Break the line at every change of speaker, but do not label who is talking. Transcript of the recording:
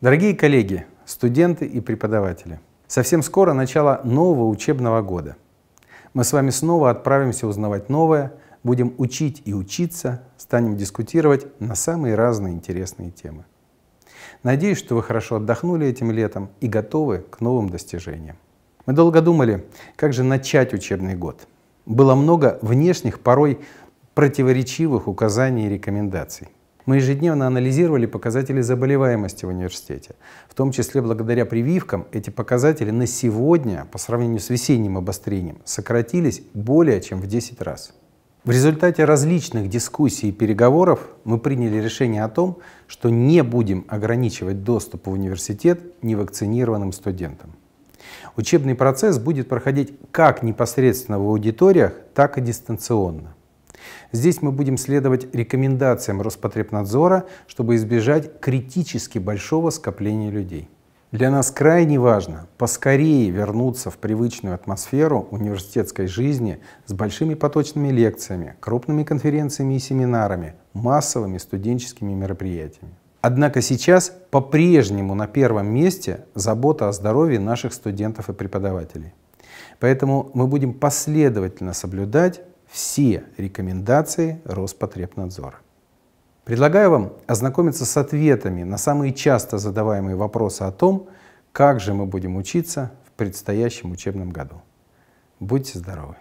Дорогие коллеги, студенты и преподаватели, совсем скоро начало нового учебного года. Мы с вами снова отправимся узнавать новое, будем учить и учиться, станем дискутировать на самые разные интересные темы. Надеюсь, что вы хорошо отдохнули этим летом и готовы к новым достижениям. Мы долго думали, как же начать учебный год. Было много внешних, порой противоречивых указаний и рекомендаций. Мы ежедневно анализировали показатели заболеваемости в университете. В том числе благодаря прививкам эти показатели на сегодня, по сравнению с весенним обострением, сократились более чем в 10 раз. В результате различных дискуссий и переговоров мы приняли решение о том, что не будем ограничивать доступ в университет невакцинированным студентам. Учебный процесс будет проходить как непосредственно в аудиториях, так и дистанционно. Здесь мы будем следовать рекомендациям Роспотребнадзора, чтобы избежать критически большого скопления людей. Для нас крайне важно поскорее вернуться в привычную атмосферу университетской жизни с большими поточными лекциями, крупными конференциями и семинарами, массовыми студенческими мероприятиями. Однако сейчас по-прежнему на первом месте забота о здоровье наших студентов и преподавателей. Поэтому мы будем последовательно соблюдать все рекомендации Роспотребнадзора. Предлагаю вам ознакомиться с ответами на самые часто задаваемые вопросы о том, как же мы будем учиться в предстоящем учебном году. Будьте здоровы!